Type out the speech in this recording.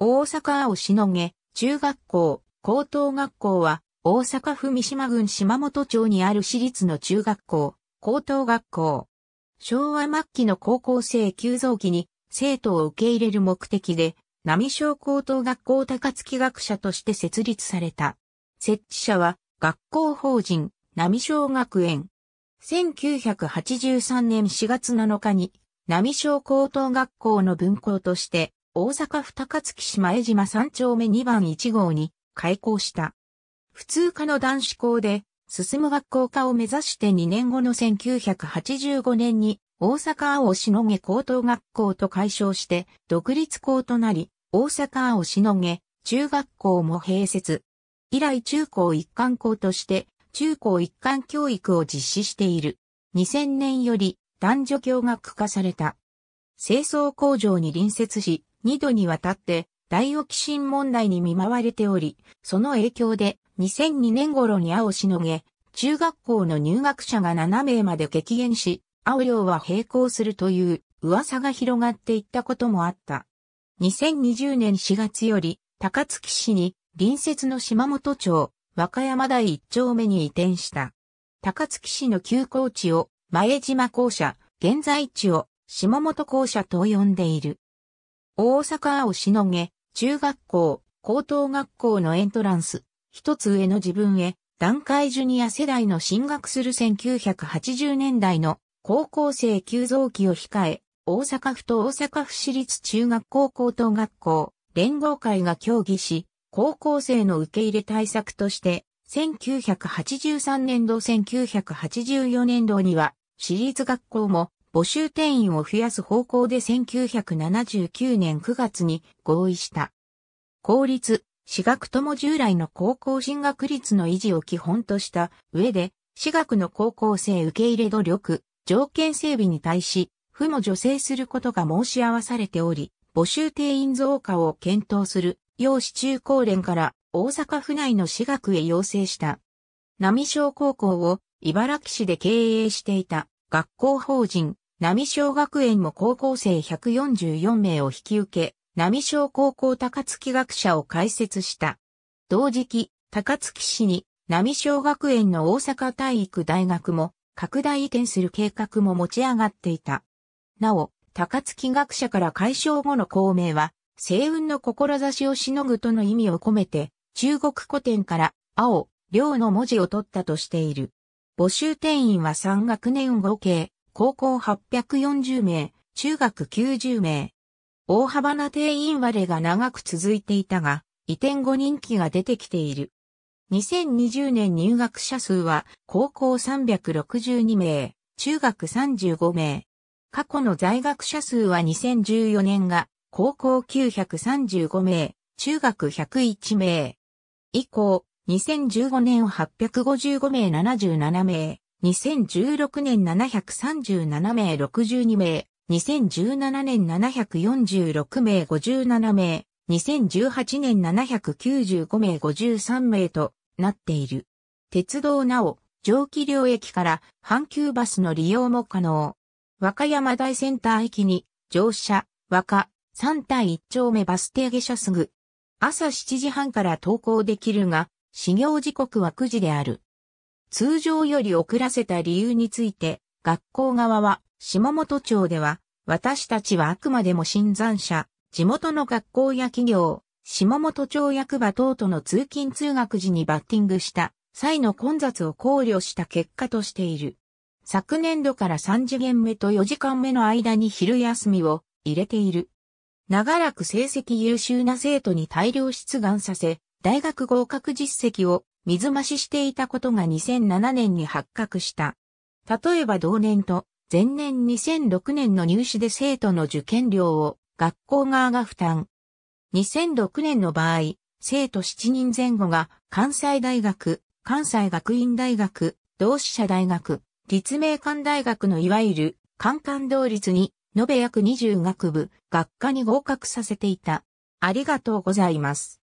大阪青しのげ、中学校、高等学校は、大阪府三島郡島本町にある私立の中学校、高等学校。昭和末期の高校生急増期に生徒を受け入れる目的で、波小高等学校高槻学者として設立された。設置者は、学校法人、波小学園。1983年4月7日に、波小高等学校の分校として、大阪二高槻島江島3丁目2番1号に開校した。普通科の男子校で、進む学校化を目指して2年後の1985年に大阪青しのげ高等学校と解消して独立校となり、大阪青しのげ中学校も併設。以来中高一貫校として中高一貫教育を実施している。2000年より男女共学化された。清掃工場に隣接し、2度にわたって大沖オキシン問題に見舞われており、その影響で2002年頃に青しのげ、中学校の入学者が7名まで激減し、青寮は並行するという噂が広がっていったこともあった。2020年4月より高槻市に隣接の島本町、和歌山第一丁目に移転した。高槻市の旧校地を前島校舎、現在地を島本校舎と呼んでいる。大阪青しのげ、中学校、高等学校のエントランス、一つ上の自分へ、段階ジュニア世代の進学する1980年代の高校生急増期を控え、大阪府と大阪府市立中学校高等学校、連合会が協議し、高校生の受け入れ対策として、1983年度1984年度には、私立学校も募集定員を増やす方向で1979年9月に合意した。公立、私学とも従来の高校進学率の維持を基本とした上で、私学の高校生受け入れ努力、条件整備に対し、負も助成することが申し合わされており、募集定員増加を検討する、要市中高連から大阪府内の私学へ要請した。波小高校を茨城市で経営していた学校法人波小学園も高校生144名を引き受け、波小高校高槻学者を開設した。同時期、高槻市に波小学園の大阪体育大学も拡大移転する計画も持ち上がっていた。なお、高槻学者から解消後の校名は、星雲の志をしのぐとの意味を込めて、中国古典から青、両の文字を取ったとしている。募集定員は3学年合計高校840名、中学90名。大幅な定員割れが長く続いていたが、移転後人気が出てきている。2020年入学者数は高校362名、中学35名。過去の在学者数は2014年が高校935名、中学101名。以降、2015年855名77名。2016年737名62名、2017年746名57名、2018年795名53名となっている。鉄道なお、蒸気領駅から阪急バスの利用も可能。和歌山大センター駅に乗車、和歌、3対1丁目バス停下車すぐ。朝7時半から登校できるが、始業時刻は9時である。通常より遅らせた理由について、学校側は、下本町では、私たちはあくまでも新参者、地元の学校や企業、下本町役場等との通勤通学時にバッティングした際の混雑を考慮した結果としている。昨年度から3次元目と4時間目の間に昼休みを入れている。長らく成績優秀な生徒に大量出願させ、大学合格実績を水増ししていたことが2007年に発覚した。例えば同年と前年2006年の入試で生徒の受験料を学校側が負担。2006年の場合、生徒7人前後が関西大学、関西学院大学、同志社大学、立命館大学のいわゆる関関同率に延べ約20学部、学科に合格させていた。ありがとうございます。